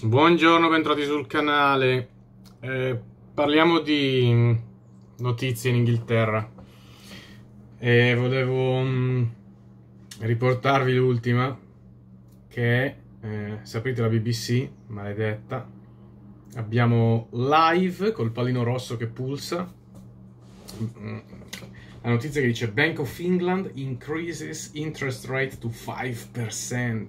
Buongiorno, bentornati sul canale. Eh, parliamo di notizie in Inghilterra. E volevo mh, mm, riportarvi l'ultima, che è, eh, sapete, la BBC, maledetta. Abbiamo live col pallino rosso che pulsa. Mm, la notizia che dice Bank of England increases interest rate to 5%.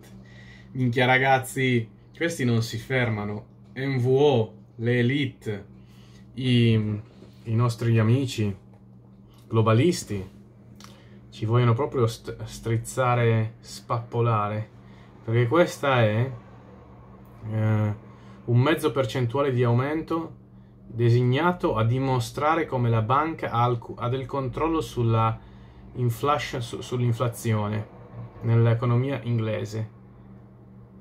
Minchia ragazzi, questi non si fermano. MVO, le elite, i, i nostri amici globalisti ci vogliono proprio st strizzare, spappolare, perché questa è eh, un mezzo percentuale di aumento designato a dimostrare come la banca ha, ha del controllo sull'inflazione sull nell'economia inglese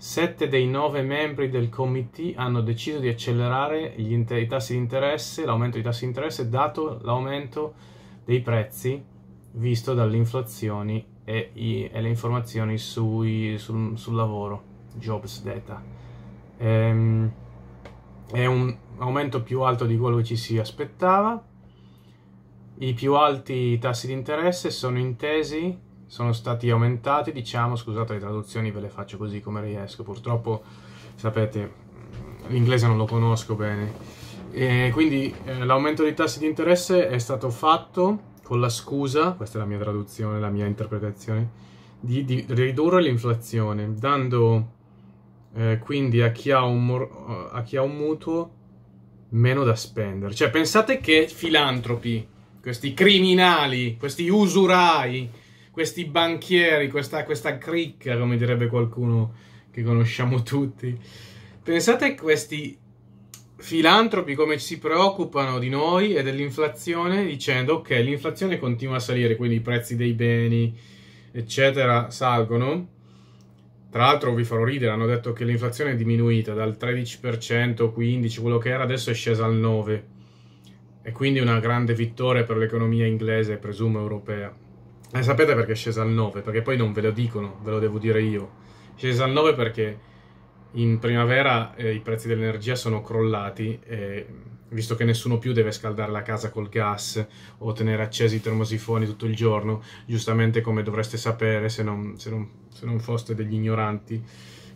Sette dei nove membri del committee hanno deciso di accelerare i tassi di interesse, l'aumento dei tassi di interesse, dato l'aumento dei prezzi visto dalle inflazioni e, i, e le informazioni sui, sul, sul, lavoro, jobs data. Ehm, è un aumento più alto di quello che ci si aspettava. I più alti tassi di interesse sono intesi sono stati aumentati, diciamo, scusate le traduzioni, ve le faccio così come riesco, purtroppo sapete l'inglese non lo conosco bene. E quindi eh, l'aumento dei tassi di interesse è stato fatto con la scusa, questa è la mia traduzione, la mia interpretazione, di, di ridurre l'inflazione, dando eh, quindi a chi, un, a chi, ha un mutuo meno da spendere. Cioè pensate che filantropi, questi criminali, questi usurai, questi banchieri, questa, questa cricca, come direbbe qualcuno che conosciamo tutti. Pensate a questi filantropi come si preoccupano di noi e dell'inflazione dicendo ok, l'inflazione continua a salire, quindi i prezzi dei beni, eccetera, salgono. Tra l'altro vi farò ridere, hanno detto che l'inflazione è diminuita dal 13%, 15%, quello che era, adesso è scesa al 9%. E quindi una grande vittoria per l'economia inglese, presumo europea. E eh, sapete perché è scesa al 9? Perché poi non ve lo dicono, ve lo devo dire io. È scesa al 9 perché in primavera eh, i prezzi dell'energia sono crollati, eh, visto che nessuno più deve scaldare la casa col gas o tenere accesi i termosifoni tutto il giorno, giustamente come dovreste sapere se non, se non, se non foste degli ignoranti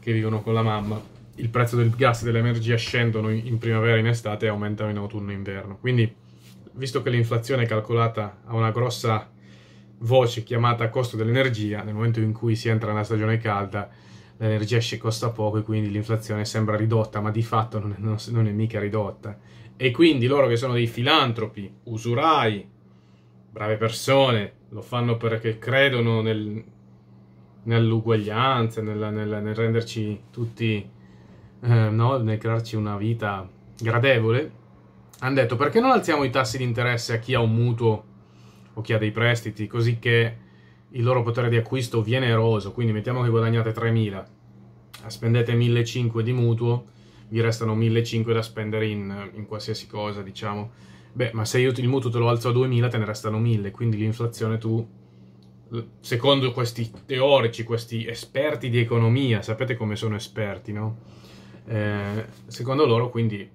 che vivono con la mamma il prezzo del gas e dell'energia scendono in primavera e in estate e aumentano in autunno e inverno. Quindi, visto che l'inflazione è calcolata a una grossa voce chiamata costo dell'energia, nel momento in cui si entra nella stagione calda l'energia esce costa poco e quindi l'inflazione sembra ridotta, ma di fatto non è, non, non è mica ridotta. E quindi loro che sono dei filantropi, usurai, brave persone, lo fanno perché credono nel, nell'uguaglianza, nella, nella, nel, renderci tutti, eh, no? nel crearci una vita gradevole, hanno detto perché non alziamo i tassi di interesse a chi ha un mutuo o chi ha dei prestiti, così che il loro potere di acquisto viene eroso, quindi mettiamo che guadagnate 3.000, eh, spendete 1.500 di mutuo, vi restano 1.500 da spendere in, in, qualsiasi cosa, diciamo. Beh, ma se io il mutuo te lo alzo a 2.000, te ne restano 1.000, quindi l'inflazione tu, secondo questi teorici, questi esperti di economia, sapete come sono esperti, no? Eh, secondo loro, quindi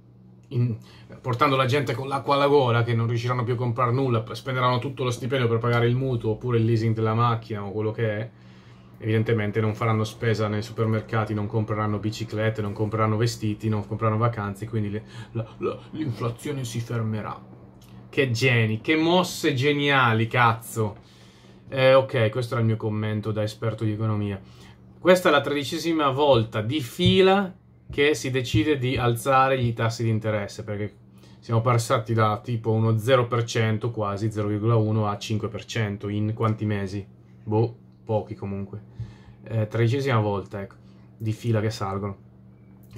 in, portando la gente con l'acqua alla gola che non riusciranno più a comprare nulla, spenderanno tutto lo stipendio per pagare il mutuo oppure il leasing della macchina o quello che è, evidentemente non faranno spesa nei supermercati, non compreranno biciclette, non compreranno vestiti, non compreranno vacanze, quindi l'inflazione si fermerà. Che geni, che mosse geniali, cazzo! Eh, ok, questo era il mio commento da esperto di economia. Questa è la tredicesima volta di fila che si decide di alzare i tassi di interesse perché siamo passati da tipo uno 0% quasi 0,1 a 5% in quanti mesi? Boh, pochi comunque. Eh, tredicesima volta, ecco, di fila che salgono.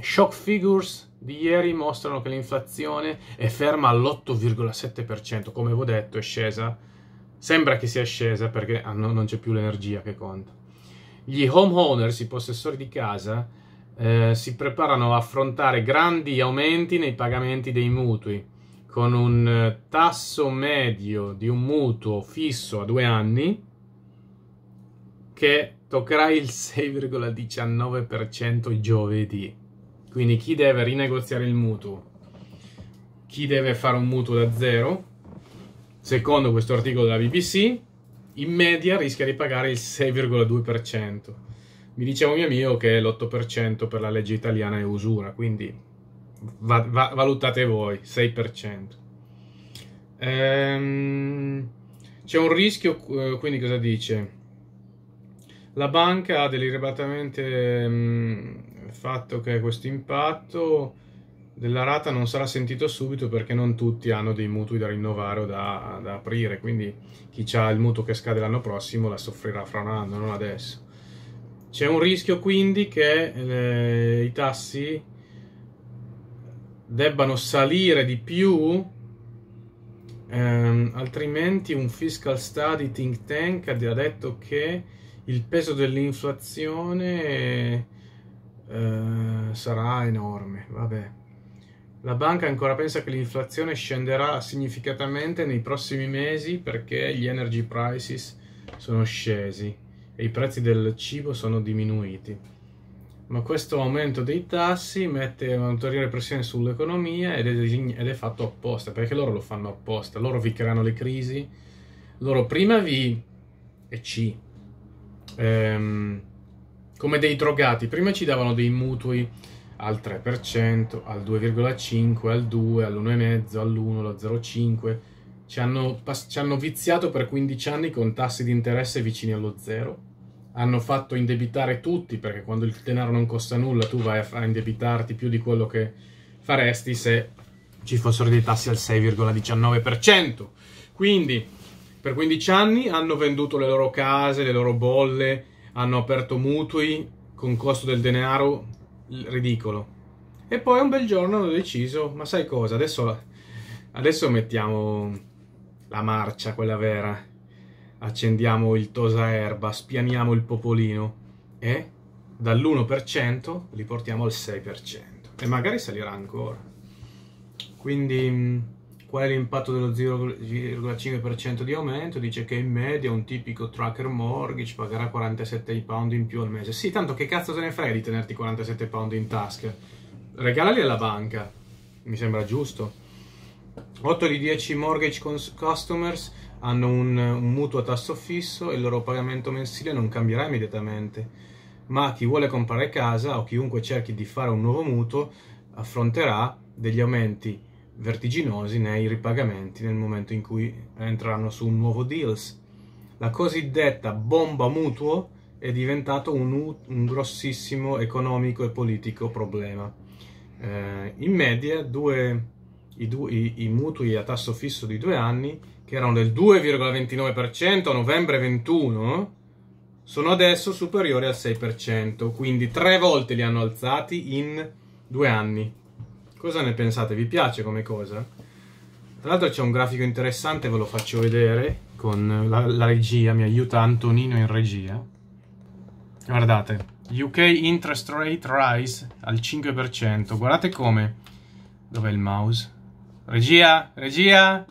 Shock figures di ieri mostrano che l'inflazione è ferma all'8,7%, come avevo detto è scesa, sembra che sia scesa perché ah, no, non c'è più l'energia che conta. Gli homeowners, i possessori di casa, eh, si preparano a affrontare grandi aumenti nei pagamenti dei mutui, con un eh, tasso medio di un mutuo fisso a due anni che toccherà il 6,19% giovedì. Quindi chi deve rinegoziare il mutuo? Chi deve fare un mutuo da zero? Secondo questo articolo della BBC, in media rischia di pagare il 6,2%. Mi diceva un mio amico che l'8% per la legge italiana è usura, quindi va, va, valutate voi, 6%. Ehm, c'è un rischio, eh, quindi cosa dice? La banca ha deliberatamente mh, mm, fatto che questo impatto della rata non sarà sentito subito perché non tutti hanno dei mutui da rinnovare o da, da aprire, quindi chi ha il mutuo che scade l'anno prossimo la soffrirà fra un anno, non adesso. C'è un rischio quindi che le, eh, i tassi debbano salire di più, ehm, altrimenti un fiscal study think tank ha detto che il peso dell'inflazione eh, sarà enorme. Vabbè. La banca ancora pensa che l'inflazione scenderà significativamente nei prossimi mesi perché gli energy prices sono scesi e i prezzi del cibo sono diminuiti. Ma questo aumento dei tassi mette un'ulteriore pressione sull'economia ed è, ed è fatto apposta, perché loro lo fanno apposta, loro vi creano le crisi, loro prima vi e ci ehm, come dei drogati. Prima ci davano dei mutui al 3%, al 2,5%, al 2%, all'1,5%, all'1%, allo 0,5%. Ci hanno, ci hanno viziato per 15 anni con tassi di interesse vicini allo 0% hanno fatto indebitare tutti, perché quando il denaro non costa nulla tu vai a indebitarti più di quello che faresti se ci fossero dei tassi al 6,19%. Quindi per 15 anni hanno venduto le loro case, le loro bolle, hanno aperto mutui con costo del denaro ridicolo. E poi un bel giorno hanno deciso, ma sai cosa, adesso, adesso mettiamo la marcia, quella vera accendiamo il tosa erba, spianiamo il popolino e dall'1% li portiamo al 6% e magari salirà ancora. Quindi mm, qual è l'impatto dello 0,5% di aumento? Dice che in media un tipico tracker mortgage pagherà 47 pound in più al mese. Sì, tanto che cazzo te ne frega di tenerti 47 pound in tasca? Regalali alla banca, mi sembra giusto. 8 di 10 mortgage customers hanno un, un mutuo a tasso fisso e il loro pagamento mensile non cambierà immediatamente, ma chi vuole comprare casa o chiunque cerchi di fare un nuovo mutuo affronterà degli aumenti vertiginosi nei ripagamenti nel momento in cui entreranno su un nuovo deals. La cosiddetta bomba mutuo è diventato un, un grossissimo economico e politico problema. Eh, in media due i, due, i, i mutui a tasso fisso di due anni, che erano del 2,29% a novembre 21, sono adesso superiori al 6%, quindi tre volte li hanno alzati in due anni. Cosa ne pensate? Vi piace come cosa? Tra l'altro c'è un grafico interessante, ve lo faccio vedere con la, la regia, mi aiuta Antonino in regia. Guardate, UK interest rate rise al 5%, guardate come. Dov'è il mouse? Regia, regia.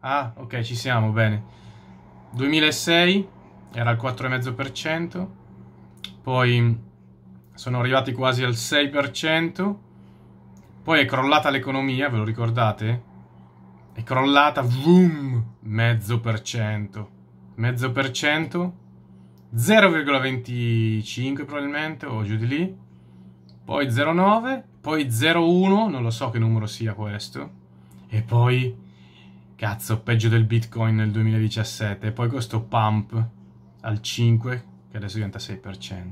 Ah, ok, ci siamo, bene. 2006 era al 4,5%, poi sono arrivati quasi al 6%, poi è crollata l'economia, ve lo ricordate? È crollata, boom, mezzo per cento, mezzo per cento, 0,25 probabilmente, o giù di lì, poi 0,9, poi 0,1, non lo so che numero sia questo, e poi, cazzo, peggio del Bitcoin nel 2017. E poi questo pump al 5, che adesso diventa 6%.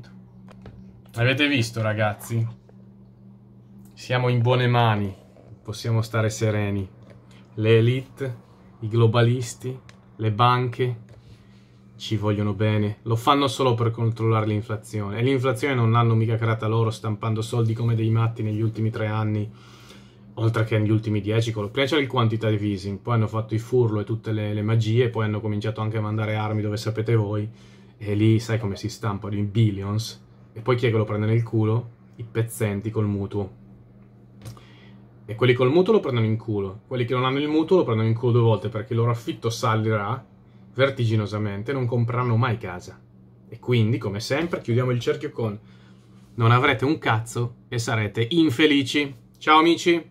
Avete visto, ragazzi? Siamo in buone mani, possiamo stare sereni. Le elite, i globalisti, le banche ci vogliono bene, lo fanno solo per controllare l'inflazione e l'inflazione non l'hanno mica creata loro stampando soldi come dei matti negli ultimi tre anni oltre che negli ultimi dieci, con prima c'era il quantitative easing, poi hanno fatto i furlo e tutte le, le magie, poi hanno cominciato anche a mandare armi dove sapete voi, e lì sai come si stampano i billions, e poi chi è che lo prende nel culo? I pezzenti col mutuo. E quelli col mutuo lo prendono in culo, quelli che non hanno il mutuo lo prendono in culo due volte perché il loro affitto salirà vertiginosamente, non compreranno mai casa. E quindi, come sempre, chiudiamo il cerchio con non avrete un cazzo e sarete infelici. Ciao amici!